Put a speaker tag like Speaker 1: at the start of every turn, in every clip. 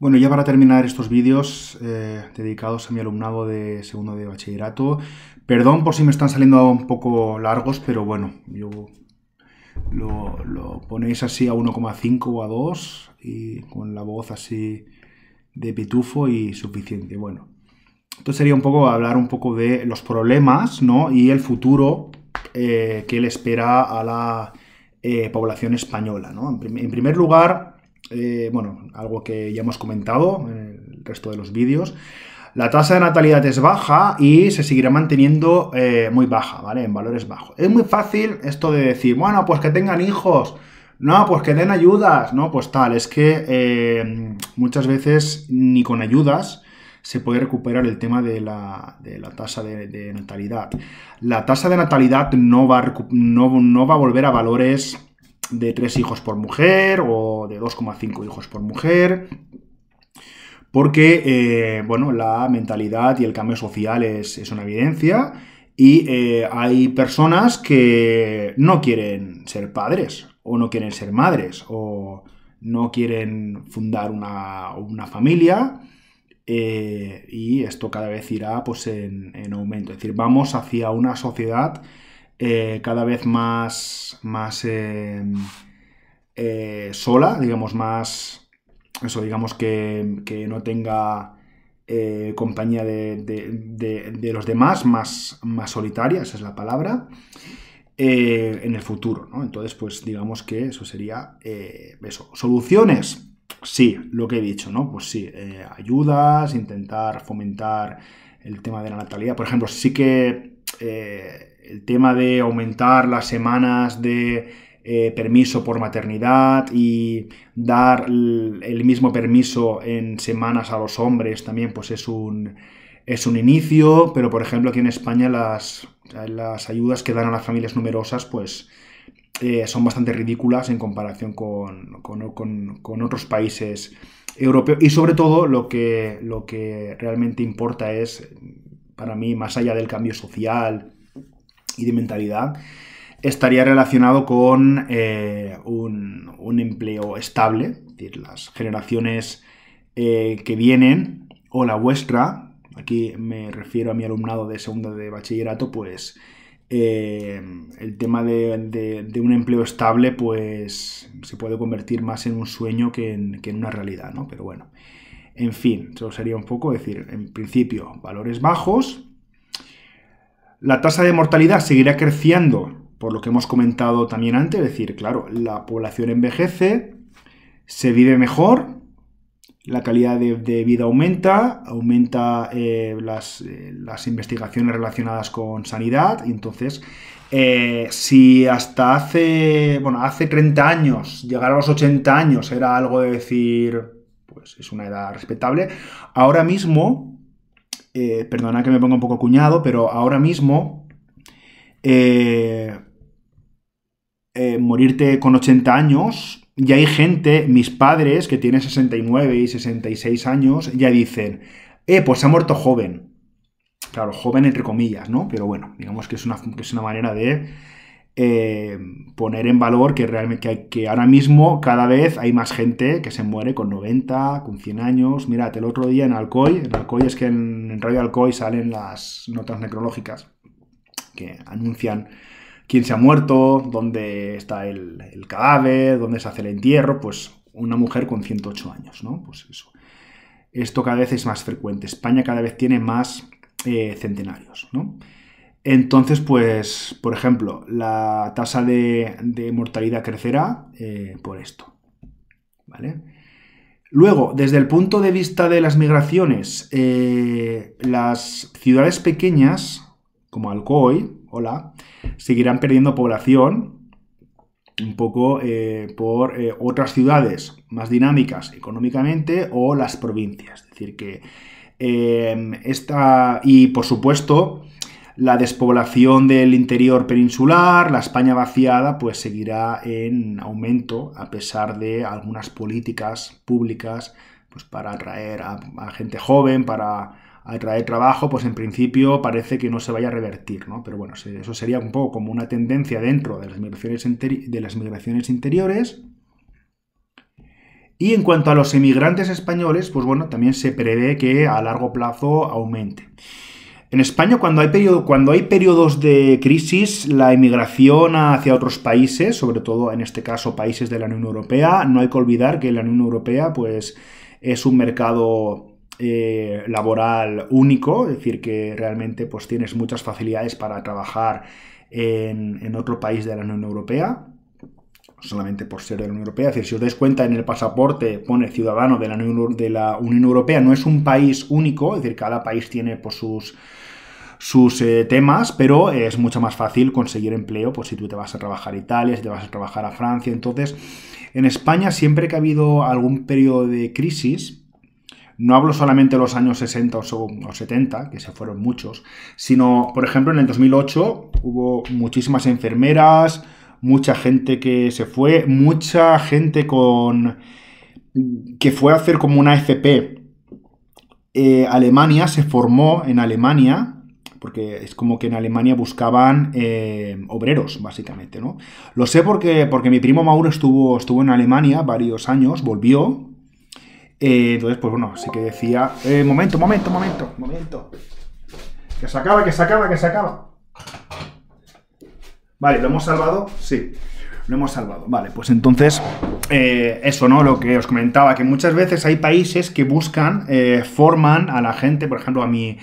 Speaker 1: Bueno, ya para terminar estos vídeos eh, dedicados a mi alumnado de segundo de bachillerato, perdón por si me están saliendo un poco largos, pero bueno, yo lo, ponéis así a 1,5 o a 2 y con la voz así de pitufo y suficiente. Bueno, esto sería un poco hablar un poco de los problemas ¿no? y el futuro eh, que le espera a la eh, población española. ¿no? en primer lugar, eh, bueno, algo que ya hemos comentado en el resto de los vídeos. La tasa de natalidad es baja y se seguirá manteniendo eh, muy baja, ¿vale? En valores bajos. Es muy fácil esto de decir, bueno, pues que tengan hijos, no, pues que den ayudas, no, pues tal. Es que eh, muchas veces ni con ayudas se puede recuperar el tema de la, tasa de, natalidad. La tasa de natalidad no va, no va a volver a valores de tres hijos por mujer o de 2,5 hijos por mujer. Porque, eh, bueno, la mentalidad y el cambio social es, una evidencia y eh, hay personas que no quieren ser padres o no quieren ser madres o no quieren fundar una, familia eh, y esto cada vez irá pues, en, en, aumento. Es decir, vamos hacia una sociedad eh, cada vez más, más eh, eh, sola, digamos, más, eso, digamos que, no tenga compañía de, los demás, más, más solitaria, esa es la palabra, en el futuro, ¿no? Entonces, pues digamos que eso sería eso. Soluciones. Sí, lo que he dicho, ¿no? Pues sí, ayudas, intentar fomentar el tema de la natalidad. Por ejemplo, sí que el tema de aumentar las semanas de eh, permiso por maternidad y dar el mismo permiso en semanas a los hombres también, pues es un, es un inicio, pero por ejemplo aquí en España las, las ayudas que dan a las familias numerosas pues eh, son bastante ridículas en comparación con, otros países europeos y sobre todo lo que, lo que realmente importa es para mí más allá del cambio social y de mentalidad estaría relacionado con eh, un, empleo estable, es decir, las generaciones eh, que vienen o la vuestra, aquí me refiero a mi alumnado de segunda de bachillerato, pues eh, el tema de, un empleo estable pues se puede convertir más en un sueño que en, una realidad, ¿no? Pero bueno, en fin, eso sería un poco decir, en principio, valores bajos, la tasa de mortalidad seguirá creciendo, por lo que hemos comentado también antes, es decir, claro, la población envejece, se vive mejor, la calidad de, vida aumenta, aumenta eh, eh, las, investigaciones relacionadas con sanidad, y entonces eh, si hasta hace, bueno, hace 30 años, llegar a los 80 años era algo de decir, pues es una edad respetable, ahora mismo eh, perdona que me ponga un poco cuñado, pero ahora mismo eh, eh, morirte con 80 años, ya hay gente, mis padres que tienen 69 y 66 años, ya dicen, eh, pues ha muerto joven. Claro, joven entre comillas, ¿no? Pero bueno, digamos que es que es una manera de eh, poner en valor que realmente que, ahora mismo cada vez hay más gente que se muere con 90, con 100 años. Mirad, el otro día en Alcoy, en Alcoy es que en, Radio Alcoy salen las notas necrológicas que anuncian quién se ha muerto, dónde está el, cadáver, dónde se hace el entierro, pues una mujer con 108 años, ¿no? Pues eso. Esto cada vez es más frecuente. España cada vez tiene más eh, centenarios, ¿no? Entonces, pues, por ejemplo, la tasa de, mortalidad crecerá eh, por esto. ¿Vale? Luego, desde el punto de vista de las migraciones, eh, las ciudades pequeñas, como Alcoy, hola, seguirán perdiendo población un poco eh, por otras ciudades más dinámicas económicamente o las provincias. Es decir, que esta, y por supuesto, la despoblación del interior peninsular, la España vaciada, pues seguirá en aumento a pesar de algunas políticas públicas pues para atraer a, gente joven, para atraer trabajo, pues en principio parece que no se vaya a revertir, ¿no? Pero bueno, eso sería un poco como una tendencia dentro de las migraciones, de las migraciones interiores. Y en cuanto a los emigrantes españoles, pues bueno, también se prevé que a largo plazo aumente. En España, cuando hay, cuando hay periodos de crisis, la emigración hacia otros países, sobre todo en este caso países de la Unión Europea, no hay que olvidar que la Unión Europea pues, es un mercado eh, laboral único, es decir, que realmente pues, tienes muchas facilidades para trabajar en otro país de la Unión Europea solamente por ser de la Unión Europea. Es decir, si os dais cuenta, en el pasaporte pone ciudadano de la Unión, Europea, no es un país único, es decir, cada país tiene por pues, sus sus eh, temas, pero eh, es mucho más fácil conseguir empleo pues, si tú te vas a trabajar a Italia, si te vas a trabajar a Francia. Entonces, en España, siempre que ha habido algún periodo de crisis, no hablo solamente de los años 60 o 70, que se fueron muchos, sino, por ejemplo, en el 2008 hubo muchísimas enfermeras, mucha gente que se fue, mucha gente con que fue a hacer como una FP. Eh, Alemania se formó en Alemania, porque es como que en Alemania buscaban eh, obreros, básicamente, ¿no? Lo sé porque, porque mi primo Mauro estuvo, estuvo en Alemania varios años, volvió. Eh, entonces, pues bueno, así que decía, momento, momento, momento, momento. Que se acaba, que se acaba, que se acaba. Vale, ¿lo hemos salvado? Sí, lo hemos salvado. Vale, pues entonces, eh, eso, ¿no? Lo que os comentaba, que muchas veces hay países que buscan, eh, forman a la gente, por ejemplo, a mi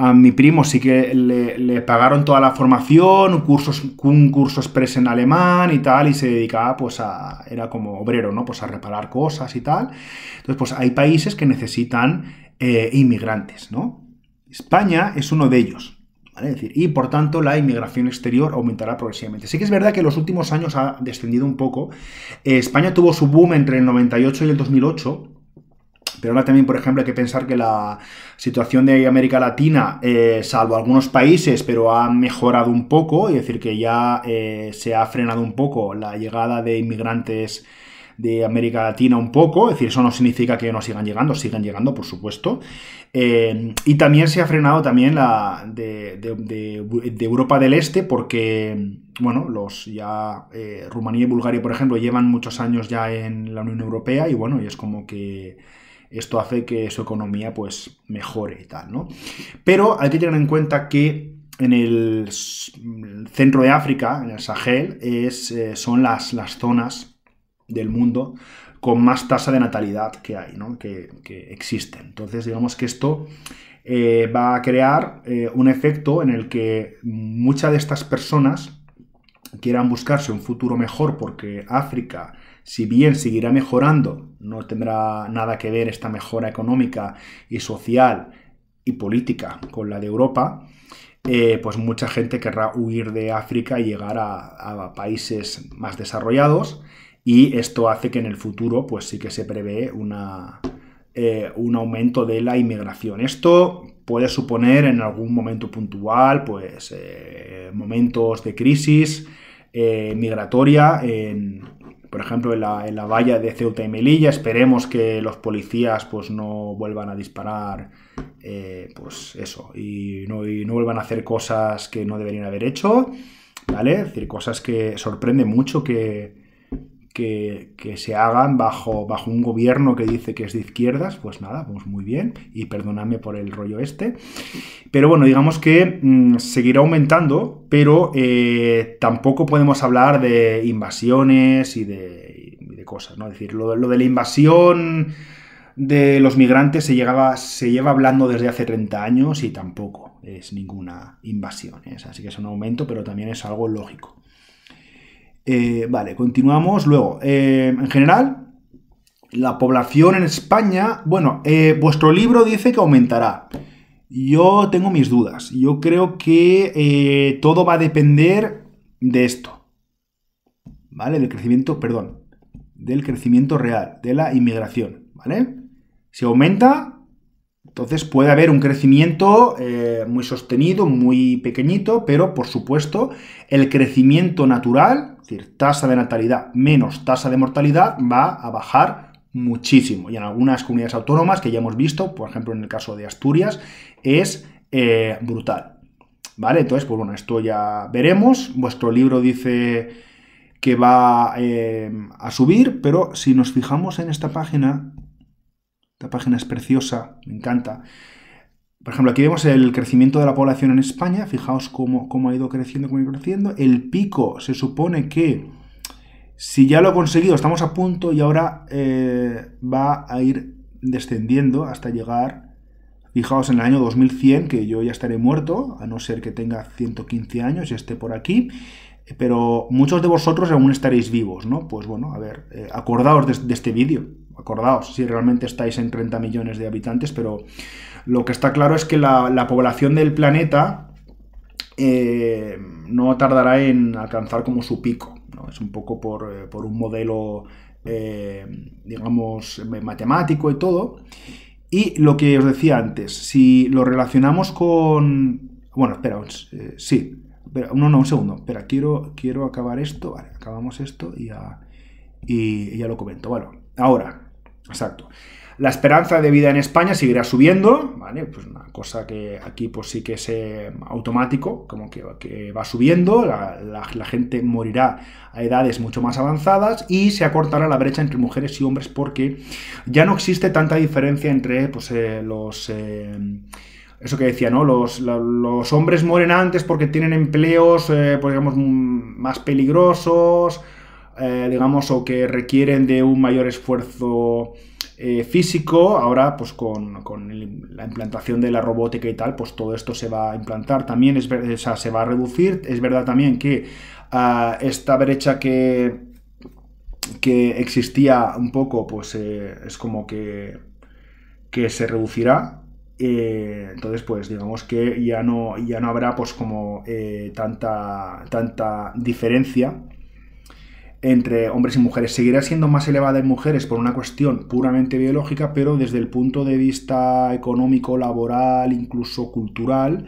Speaker 1: a mi primo sí que le, pagaron toda la formación, cursos, un curso express en alemán y tal, y se dedicaba pues a, era como obrero, ¿no? Pues a reparar cosas y tal. Entonces, pues hay países que necesitan eh, inmigrantes, ¿no? España es uno de ellos y por tanto la inmigración exterior aumentará progresivamente. Sí que es verdad que en los últimos años ha descendido un poco. Eh, España tuvo su boom entre el 98 y el 2008. Pero ahora también, por ejemplo, hay que pensar que la situación de América Latina, eh, salvo algunos países, pero ha mejorado un poco, es decir, que ya eh, se ha frenado un poco la llegada de inmigrantes de América Latina un poco, es decir, eso no significa que no sigan llegando, siguen llegando, por supuesto. Eh, y también se ha frenado también la de, de, Europa del Este porque, bueno, los ya eh, Rumanía y Bulgaria, por ejemplo, llevan muchos años ya en la Unión Europea y bueno, y es como que esto hace que su economía pues mejore y tal, ¿no? Pero hay que tener en cuenta que en el centro de África, en el Sahel, es, eh, son las, las zonas del mundo con más tasa de natalidad que hay, que, existe. Entonces, digamos que esto eh, va a crear eh, un efecto en el que muchas de estas personas quieran buscarse un futuro mejor porque África, si bien seguirá mejorando, no tendrá nada que ver esta mejora económica y social y política con la de Europa, eh, pues mucha gente querrá huir de África y llegar a países más desarrollados y esto hace que en el futuro pues sí que se prevé una, eh, un aumento de la inmigración. Esto puede suponer en algún momento puntual pues eh, momentos de crisis eh, migratoria por ejemplo, en la, valla de Ceuta y Melilla. Esperemos que los policías pues, no vuelvan a disparar, pues eso, y no, y no, vuelvan a hacer cosas que no deberían haber hecho, ¿vale? Es decir, cosas que sorprende mucho que, que, se hagan bajo, bajo un gobierno que dice que es de izquierdas, pues nada, pues muy bien, y perdonadme por el rollo este. Pero bueno, digamos que mm, seguirá aumentando, pero eh, tampoco podemos hablar de invasiones y de, cosas, ¿no? Es decir, lo, de la invasión de los migrantes se, llegaba, se lleva hablando desde hace 30 años y tampoco es ninguna invasión. ¿eh? Así que es un aumento, pero también es algo lógico. Eh, vale, continuamos. Luego, eh, en general, la población en España, bueno, eh, vuestro libro dice que aumentará. Yo tengo mis dudas. Yo creo que todo va a depender de esto. ¿Vale? Del crecimiento, perdón. Del crecimiento real, de la inmigración. ¿Vale? Si aumenta, entonces puede haber un crecimiento muy sostenido, muy pequeñito, pero por supuesto el crecimiento natural es decir, tasa de natalidad menos tasa de mortalidad va a bajar muchísimo. Y en algunas comunidades autónomas que ya hemos visto, por ejemplo en el caso de Asturias, es eh, brutal. ¿Vale? Entonces, pues bueno, esto ya veremos. Vuestro libro dice que va eh, a subir, pero si nos fijamos en esta página, esta página es preciosa, me encanta. Por ejemplo, aquí vemos el crecimiento de la población en España, fijaos cómo, cómo ha ido creciendo, cómo ha ido creciendo. El pico se supone que si ya lo ha conseguido, estamos a punto y ahora eh, va a ir descendiendo hasta llegar, fijaos, en el año 2100, que yo ya estaré muerto, a no ser que tenga 115 años y esté por aquí pero muchos de vosotros aún estaréis vivos, ¿no? Pues bueno, a ver, eh, acordaos de, este vídeo, acordaos si realmente estáis en 30 millones de habitantes, pero lo que está claro es que la, población del planeta eh, no tardará en alcanzar como su pico, ¿no? Es un poco por, eh, un modelo, digamos, matemático y todo. Y lo que os decía antes, si lo relacionamos con... Bueno, espera, sí, no, no, un segundo, espera, quiero, quiero acabar esto, vale, acabamos esto y ya, lo comento. Bueno, ahora, exacto. La esperanza de vida en España seguirá subiendo, ¿vale? Pues una cosa que aquí pues sí que es eh, automático, como que, va subiendo, la, gente morirá a edades mucho más avanzadas y se acortará la brecha entre mujeres y hombres porque ya no existe tanta diferencia entre pues, eh, los... Eh, eso que decía, ¿no? Los, hombres mueren antes porque tienen empleos, eh, pues, más peligrosos, eh, digamos, o que requieren de un mayor esfuerzo eh, físico. Ahora, pues con, la implantación de la robótica y tal, pues todo esto se va a implantar también, es, se va a reducir. Es verdad también que ah, esta brecha que, que existía un poco, pues es como que, que se reducirá eh, entonces, pues digamos que ya no, ya no habrá pues como eh, tanta, tanta diferencia entre hombres y mujeres. Seguirá siendo más elevada en mujeres por una cuestión puramente biológica, pero desde el punto de vista económico, laboral, incluso cultural,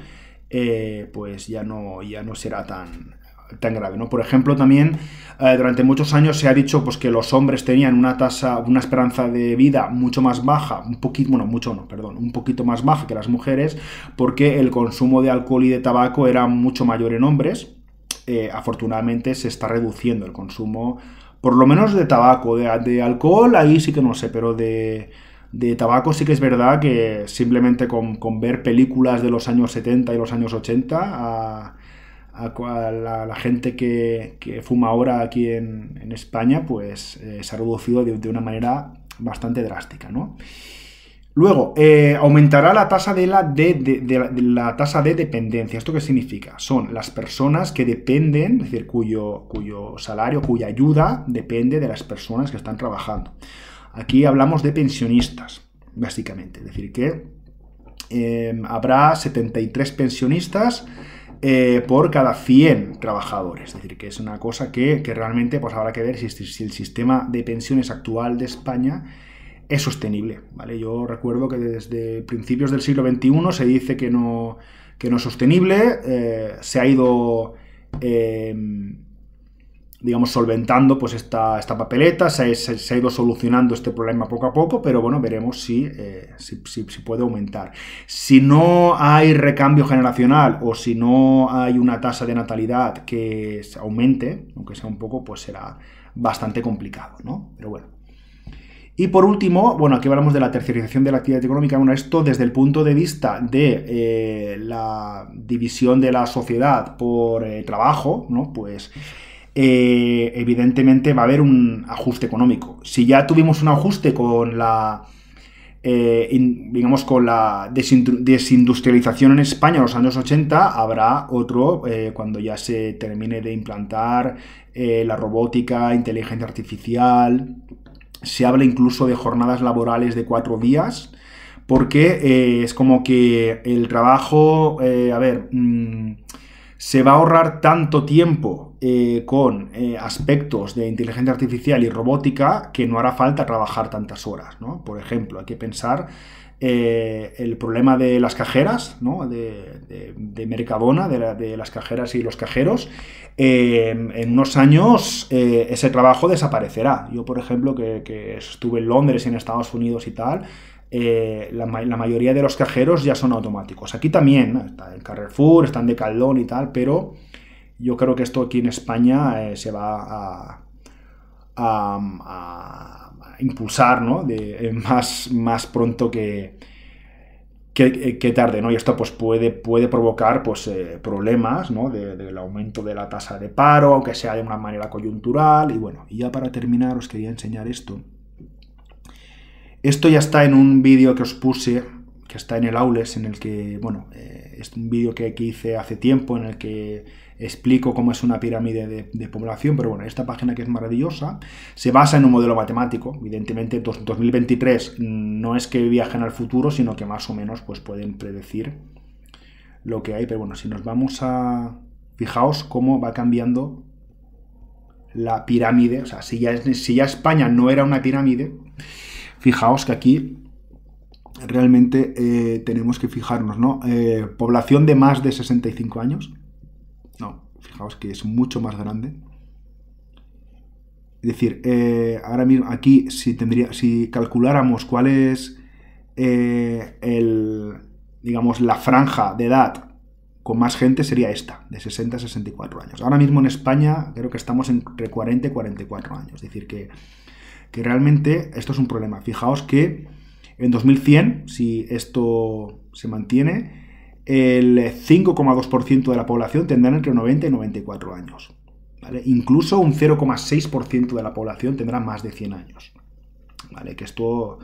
Speaker 1: eh, pues ya no, ya no será tan, tan grave, ¿no? Por ejemplo, también eh, durante muchos años se ha dicho pues, que los hombres tenían una tasa, una esperanza de vida mucho más baja, un poquito, bueno, mucho no, perdón, un poquito más baja que las mujeres, porque el consumo de alcohol y de tabaco era mucho mayor en hombres. Eh, afortunadamente se está reduciendo el consumo, por lo menos de tabaco, de, alcohol, ahí sí que no sé, pero de, de tabaco sí que es verdad que simplemente con, con, ver películas de los años 70 y los años 80 a la gente que, fuma ahora aquí en, España, pues eh, se ha reducido de, una manera bastante drástica, Luego, eh, aumentará la tasa de la, de, la, tasa de dependencia. ¿Esto qué significa? Son las personas que dependen, es decir, cuyo, cuyo salario, cuya ayuda depende de las personas que están trabajando. Aquí hablamos de pensionistas, básicamente. Es decir, que eh, habrá 73 pensionistas eh, por cada 100 trabajadores. Es decir, que es una cosa que, realmente pues, habrá que ver si, el sistema de pensiones actual de España es sostenible. ¿vale? Yo recuerdo que desde principios del siglo XXI se dice que no, que no es sostenible, eh, se ha ido... Eh, digamos, solventando pues esta, esta papeleta, se, ha ido solucionando este problema poco a poco, pero bueno, veremos eh, si, puede aumentar. Si no hay recambio generacional o si no hay una tasa de natalidad que aumente, aunque sea un poco, pues será bastante complicado, ¿no? Pero bueno. Y por último, bueno, aquí hablamos de la terciarización de la actividad económica. Bueno, esto desde el punto de vista de eh, la división de la sociedad por eh, trabajo, ¿no? Pues... Eh, evidentemente va a haber un ajuste económico. Si ya tuvimos un ajuste con la, eh, digamos, con la desindustrialización en España en los años 80, habrá otro eh, cuando ya se termine de implantar la robótica, inteligencia artificial. Se habla incluso de jornadas laborales de cuatro días, porque es como que el trabajo, a ver, mm, se va a ahorrar tanto tiempo eh, con eh, aspectos de inteligencia artificial y robótica que no hará falta trabajar tantas horas. ¿no? Por ejemplo, hay que pensar eh, el problema de las cajeras, ¿no? de, de, Mercadona, de, las cajeras y los cajeros, en unos años ese trabajo desaparecerá. Yo, por ejemplo, que, que, estuve en Londres, en Estados Unidos y tal, eh, la, mayoría de los cajeros ya son automáticos. Aquí también, está en Carrefour, están de Caldón y tal, pero yo creo que esto aquí en España eh, se va a, impulsar de, eh, más, más pronto que, que, tarde, ¿no? Y esto pues puede, puede provocar pues, problemas, del aumento de la tasa de paro, aunque sea de una manera coyuntural. Y bueno, y ya para terminar os quería enseñar esto. Esto ya está en un vídeo que os puse, que está en el Aules, en el que, bueno, eh, es un vídeo que, hice hace tiempo en el que explico cómo es una pirámide de, población, pero bueno, esta página que es maravillosa, se basa en un modelo matemático, evidentemente 2023 no es que viajen al futuro, sino que más o menos pues pueden predecir lo que hay, pero bueno, si nos vamos a... Fijaos cómo va cambiando la pirámide, o sea, si ya, si ya España no era una pirámide, Fijaos que aquí realmente eh, tenemos que fijarnos, ¿no? Eh, población de más de 65 años. No, fijaos que es mucho más grande. Es decir, eh, ahora mismo aquí si, si calculáramos cuál es el, digamos, la franja de edad con más gente sería esta, de 60 a 64 años. Ahora mismo en España creo que estamos entre 40 y 44 años. Es decir, que que realmente esto es un problema. Fijaos que en 2100, si esto se mantiene, el 5,2% de la población tendrá entre 90 y 94 años. Incluso un 0,6% de la población tendrá más de 100 años. ¿vale? Que esto,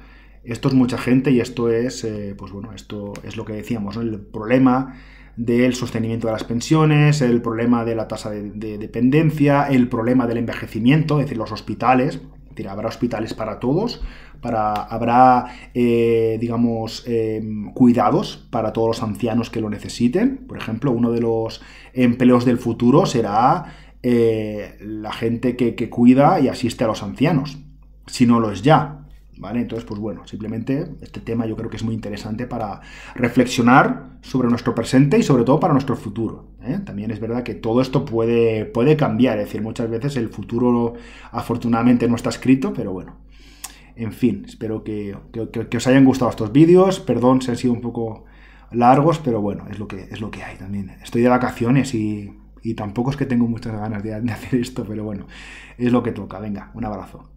Speaker 1: esto es mucha gente y esto es, eh, pues bueno, esto es lo que decíamos, el problema del sostenimiento de las pensiones, el problema de la tasa de dependencia, el problema del envejecimiento, es decir, los hospitales, habrá hospitales para todos, para, habrá, eh, digamos, em, cuidados para todos los ancianos que lo necesiten. Por ejemplo, uno de los empleos del futuro será eh, la gente que, que cuida y asiste a los ancianos, si no lo es ya. ¿vale? Entonces, pues bueno, simplemente este tema yo creo que es muy interesante para reflexionar sobre nuestro presente y sobre todo para nuestro futuro. ¿eh? También es verdad que todo esto puede, puede cambiar, es decir, muchas veces el futuro afortunadamente no está escrito, pero bueno. En fin, espero que, os hayan gustado estos vídeos. Perdón si han sido un poco largos, pero bueno, es lo que, es lo que hay también. Estoy de vacaciones y, tampoco es que tengo muchas ganas de hacer esto, pero bueno, es lo que toca. Venga, un abrazo.